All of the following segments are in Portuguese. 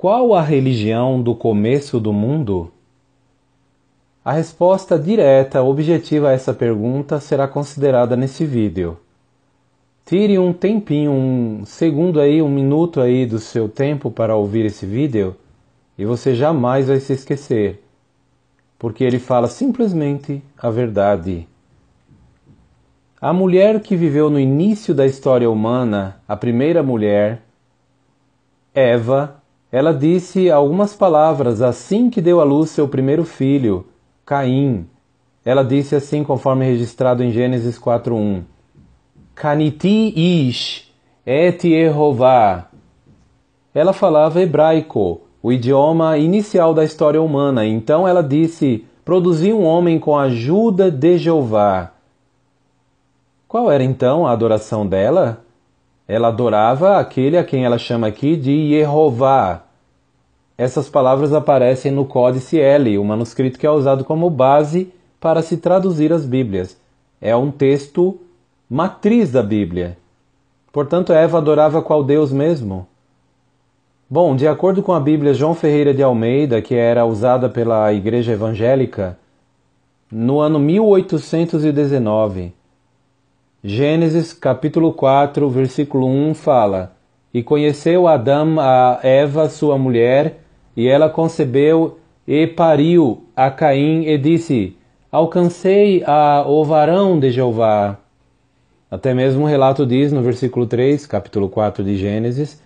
Qual a religião do começo do mundo? A resposta direta objetiva a essa pergunta será considerada nesse vídeo. Tire um tempinho, um segundo aí, um minuto aí do seu tempo para ouvir esse vídeo e você jamais vai se esquecer, porque ele fala simplesmente a verdade. A mulher que viveu no início da história humana, a primeira mulher, Eva, ela disse algumas palavras assim que deu à luz seu primeiro filho, Caim. Ela disse assim, conforme registrado em Gênesis 4:1. Kaniti ish et Yehovah. Ela falava hebraico, o idioma inicial da história humana. Então ela disse: "Produzi um homem com a ajuda de Jeová". Qual era então a adoração dela? Ela adorava aquele a quem ela chama aqui de Jeová. Essas palavras aparecem no Códice L, o manuscrito que é usado como base para se traduzir as Bíblias. É um texto matriz da Bíblia. Portanto, Eva adorava qual Deus mesmo? Bom, de acordo com a Bíblia João Ferreira de Almeida, que era usada pela Igreja Evangélica, no ano 1819, Gênesis capítulo 4, versículo 1 fala: E conheceu Adão a Eva, sua mulher, e ela concebeu e pariu a Caim e disse: Alcancei a o varão de Jeová. Até mesmo o relato diz no versículo 3, capítulo 4 de Gênesis,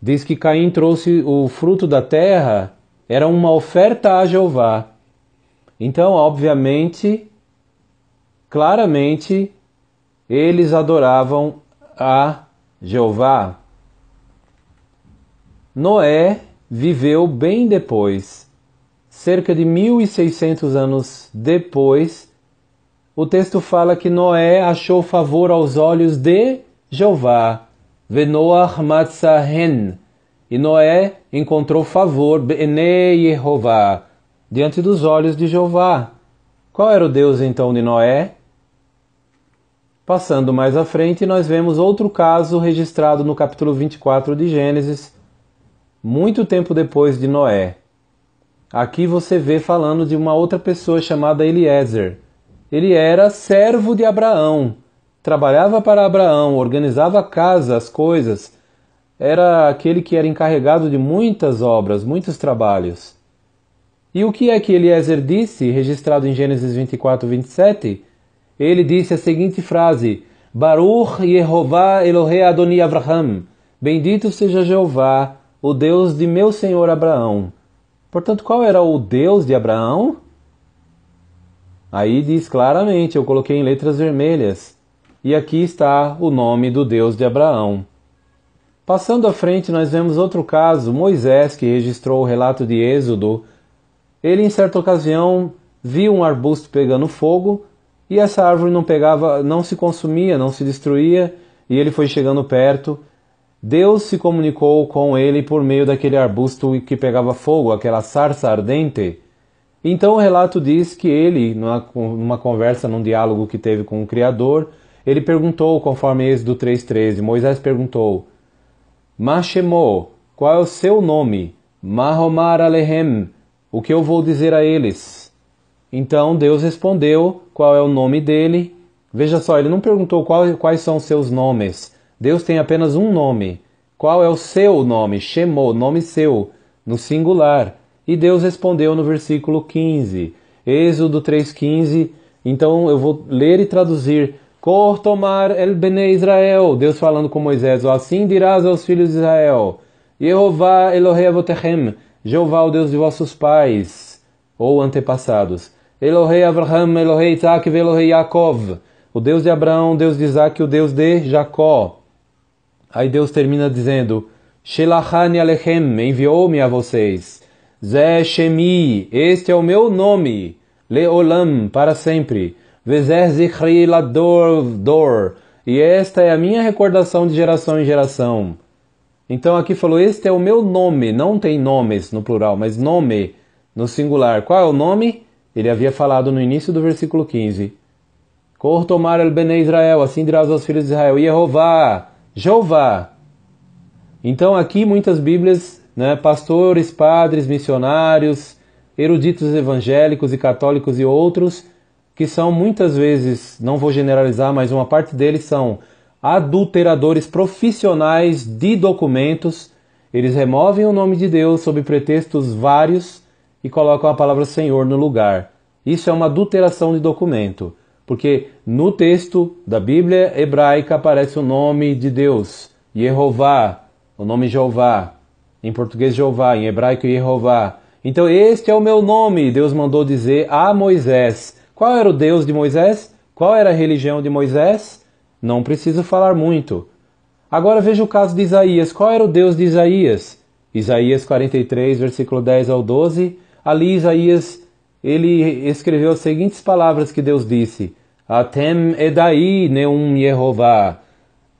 diz que Caim trouxe o fruto da terra, era uma oferta a Jeová. Então, obviamente, claramente, eles adoravam a Jeová. Noé viveu bem depois, cerca de 1600 anos depois. O texto fala que Noé achou favor aos olhos de Jeová, Venoah Matzahen, e Noé encontrou favor, Bene Jehová, diante dos olhos de Jeová. Qual era o Deus então de Noé? Passando mais à frente, nós vemos outro caso registrado no capítulo 24 de Gênesis, muito tempo depois de Noé. Aqui você vê falando de uma outra pessoa chamada Eliezer. Ele era servo de Abraão, trabalhava para Abraão, organizava a casa, as coisas, era aquele que era encarregado de muitas obras, muitos trabalhos. E o que é que Eliezer disse, registrado em Gênesis 24, 27? ele disse a seguinte frase: Baruch Yehovah Elohe Adoni Avraham. Bendito seja Jeová, o Deus de meu senhor Abraão. Portanto, qual era o Deus de Abraão? Aí diz claramente, eu coloquei em letras vermelhas. E aqui está o nome do Deus de Abraão. Passando à frente, nós vemos outro caso, Moisés, que registrou o relato de Êxodo. Ele, em certa ocasião, viu um arbusto pegando fogo e essa árvore não pegava, não se consumia, não se destruía, e ele foi chegando perto. Deus se comunicou com ele por meio daquele arbusto que pegava fogo, aquela sarça ardente. Então o relato diz que ele, numa conversa, num diálogo que teve com o Criador, ele perguntou, conforme Êxodo 3,13, Moisés perguntou, Mashemo, qual é o seu nome? Mahomar Alehem, o que eu vou dizer a eles? Então Deus respondeu qual é o nome dele. Veja só, ele não perguntou qual, quais são seus nomes. Deus tem apenas um nome. Qual é o seu nome? Chamou nome seu, no singular. E Deus respondeu no versículo 15. Êxodo 3,15. Então eu vou ler e traduzir. Cor tomar el bene Israel. Deus falando com Moisés. Assim dirás aos filhos de Israel. Jeová Elohevotechem. Jeová, o Deus de vossos pais ou antepassados. Elohei Abraham, Elohei Isaac, Elohei Yaakov. O Deus de Abraão, o Deus de Isaac, o Deus de Jacó. Aí Deus termina dizendo: Shelachani Alechem, enviou-me a vocês. Zé Shemi, este é o meu nome. Leolam, para sempre. Vezer Zichri Lador, Dor. E esta é a minha recordação de geração em geração. Então aqui falou: Este é o meu nome. Não tem nomes no plural, mas nome no singular. Qual é o nome? Ele havia falado no início do versículo 15: Cor tomar el bene Israel, assim dirás aos filhos de Israel, Jeová, Jeová. Então aqui muitas bíblias, né, pastores, padres, missionários, eruditos evangélicos e católicos e outros, que são muitas vezes, não vou generalizar, mas uma parte deles são adulteradores profissionais de documentos. Eles removem o nome de Deus sob pretextos vários e colocam a palavra Senhor no lugar. Isso é uma adulteração de documento, porque no texto da Bíblia hebraica aparece o nome de Deus, Jeová, o nome Jeová, em português Jeová, em hebraico Jeová. Então este é o meu nome, Deus mandou dizer a Moisés. Qual era o Deus de Moisés? Qual era a religião de Moisés? Não preciso falar muito. Agora veja o caso de Isaías. Qual era o Deus de Isaías? Isaías 43, versículo 10 ao 12. Ali Isaías ele escreveu as seguintes palavras que Deus disse: Atem edai neum Yehová.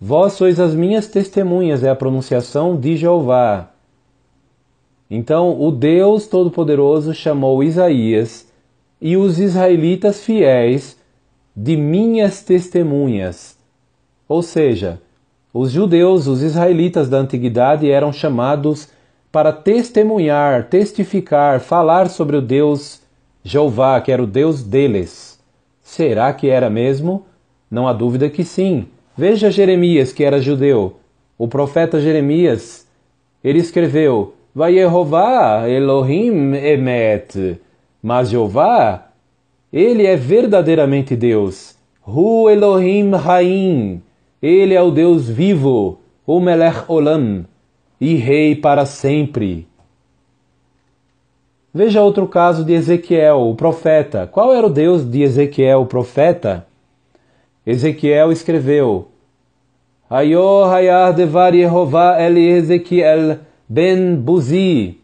Vós sois as minhas testemunhas, é a pronunciação de Jeová. Então, o Deus Todo-Poderoso chamou Isaías e os israelitas fiéis de minhas testemunhas. Ou seja, os judeus, os israelitas da antiguidade eram chamados para testemunhar, testificar, falar sobre o Deus Jeová, que era o Deus deles. Será que era mesmo? Não há dúvida que sim. Veja Jeremias, que era judeu. O profeta Jeremias, ele escreveu: Vai Jeová Elohim Emet, mas Jeová, ele é verdadeiramente Deus. Hu Elohim Haim, ele é o Deus vivo, o Melech Olam, e rei para sempre. Veja outro caso de Ezequiel, o profeta. Qual era o Deus de Ezequiel, o profeta? Ezequiel escreveu: Hayor Hayar Devar Yehová El Ezequiel Ben Buzi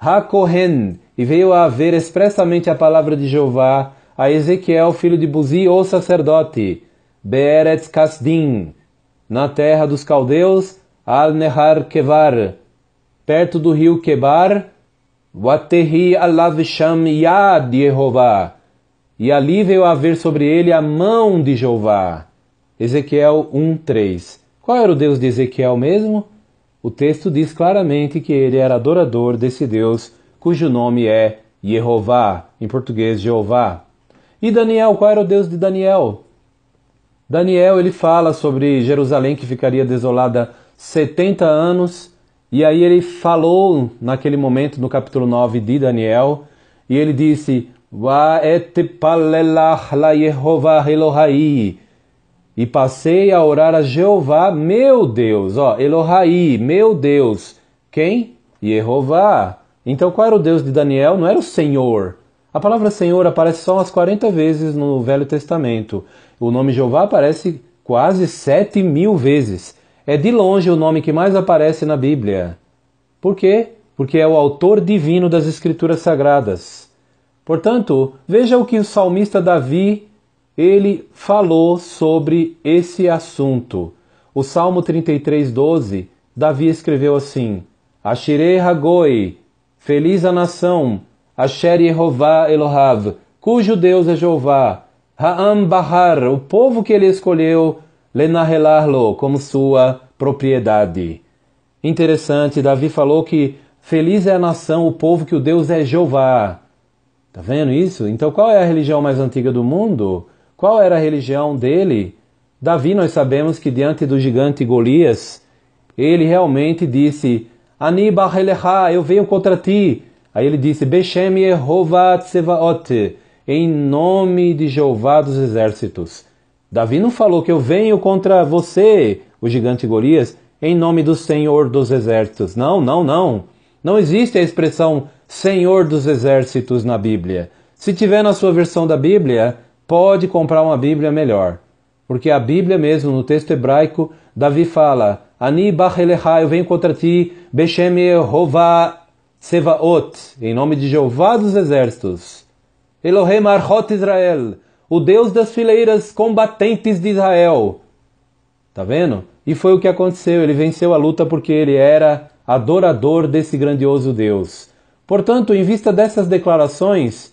Hakohen. E veio a haver expressamente a palavra de Jeová a Ezequiel, filho de Buzi, o sacerdote, Beeretz Kasdim, na terra dos caldeus, al-Nehar Kevar, perto do rio Kebar, Waterri alav sham yad Yehová, e ali veio haver sobre ele a mão de Jeová. Ezequiel 1:3. Qual era o Deus de Ezequiel mesmo? O texto diz claramente que ele era adorador desse Deus, cujo nome é Jeová, em português Jeová. E Daniel, qual era o Deus de Daniel? Daniel ele fala sobre Jerusalém que ficaria desolada 70 anos, e aí ele falou naquele momento no capítulo 9 de Daniel, e ele disse: Wa et Elohai. E passei a orar a Jeová, meu Deus, ó, Elohai, meu Deus. Quem? Jeová. Então qual era o Deus de Daniel? Não era o Senhor. A palavra Senhor aparece só umas 40 vezes no Velho Testamento. O nome Jeová aparece quase 7 mil vezes é de longe o nome que mais aparece na Bíblia. Por quê? Porque é o autor divino das Escrituras Sagradas. Portanto, veja o que o salmista Davi ele falou sobre esse assunto. O Salmo 33:12, Davi escreveu assim: Ashirei Hagoi, feliz a nação, Asher Yehová Elohav, cujo Deus é Jeová, Ra'am Bahar, o povo que ele escolheu Lenarelarlo como sua propriedade. Interessante, Davi falou que feliz é a nação, o povo que o Deus é Jeová. Tá vendo isso? Então qual é a religião mais antiga do mundo? Qual era a religião dele? Davi, nós sabemos que diante do gigante Golias, ele realmente disse: Aniba eu venho contra ti. Aí ele disse: Bechem Yehovah Tsevaot, em nome de Jeová dos exércitos. Davi não falou que eu venho contra você, o gigante Golias, em nome do Senhor dos Exércitos. Não, não, não. Não existe a expressão Senhor dos Exércitos na Bíblia. Se tiver na sua versão da Bíblia, pode comprar uma Bíblia melhor. Porque a Bíblia mesmo, no texto hebraico, Davi fala: Ani Barrelecha, eu venho contra ti, Bechem Jehová Sevaot, em nome de Jeová dos Exércitos. Elohim Arhot Israel o Deus das fileiras combatentes de Israel. Tá vendo? E foi o que aconteceu, ele venceu a luta porque ele era adorador desse grandioso Deus. Portanto, em vista dessas declarações,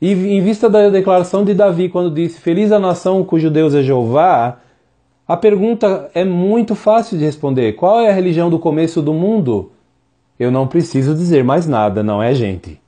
e em vista da declaração de Davi quando disse: Feliz a nação cujo Deus é Jeová, a pergunta é muito fácil de responder: Qual é a religião do começo do mundo? Eu não preciso dizer mais nada, não é, gente?